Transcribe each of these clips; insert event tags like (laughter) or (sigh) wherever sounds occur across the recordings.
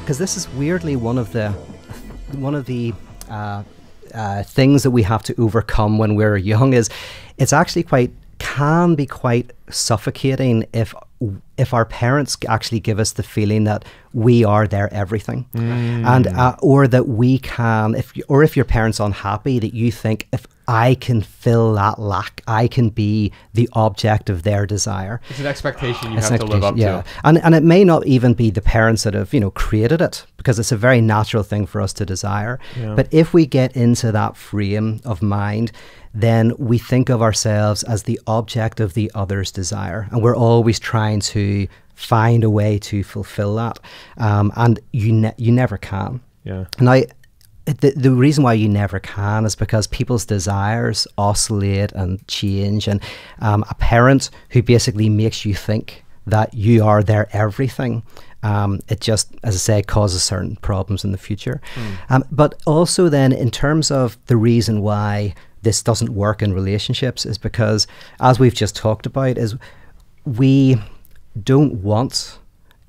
because this is weirdly one of the one of the uh, uh, things that we have to overcome when we're young is it's actually quite can be quite suffocating if if our parents actually give us the feeling that we are their everything mm. and uh, or that we can if or if your parents unhappy that you think if I can fill that lack. I can be the object of their desire. It's an expectation you it's have to live up yeah. to. And and it may not even be the parents that have, you know, created it because it's a very natural thing for us to desire. Yeah. But if we get into that frame of mind, then we think of ourselves as the object of the other's desire. And we're always trying to find a way to fulfill that. Um, and you, ne you never can. Yeah. Now, the, the reason why you never can is because people's desires oscillate and change. And um, a parent who basically makes you think that you are their everything, um, it just, as I say, causes certain problems in the future. Mm. Um, but also, then, in terms of the reason why this doesn't work in relationships, is because, as we've just talked about, is we don't want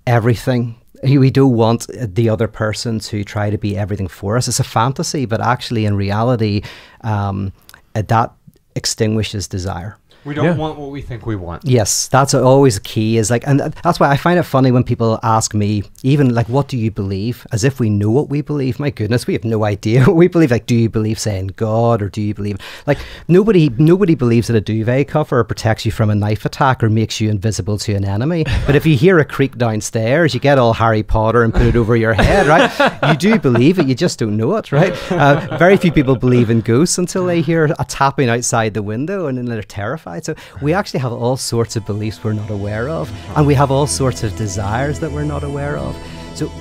everything we do want the other person to try to be everything for us. It's a fantasy, but actually, in reality, um, that extinguishes desire. We don't yeah. want what we think we want. Yes, that's always key. Is like, and that's why I find it funny when people ask me, even like, "What do you believe?" As if we know what we believe. My goodness, we have no idea (laughs) what we believe. Like, do you believe saying God, or do you believe like nobody nobody believes that a duvet cover protects you from a knife attack or makes you invisible to an enemy. (laughs) but if you hear a creak downstairs, you get all Harry Potter and put it over your head, right? you do believe it, you just don't know it, right? (laughs) Uh, very few people believe in ghosts until they hear a tapping outside outside the window and then they're terrified. So we actually have all sorts of beliefs we're not aware of, and we have all sorts of desires that we're not aware of. So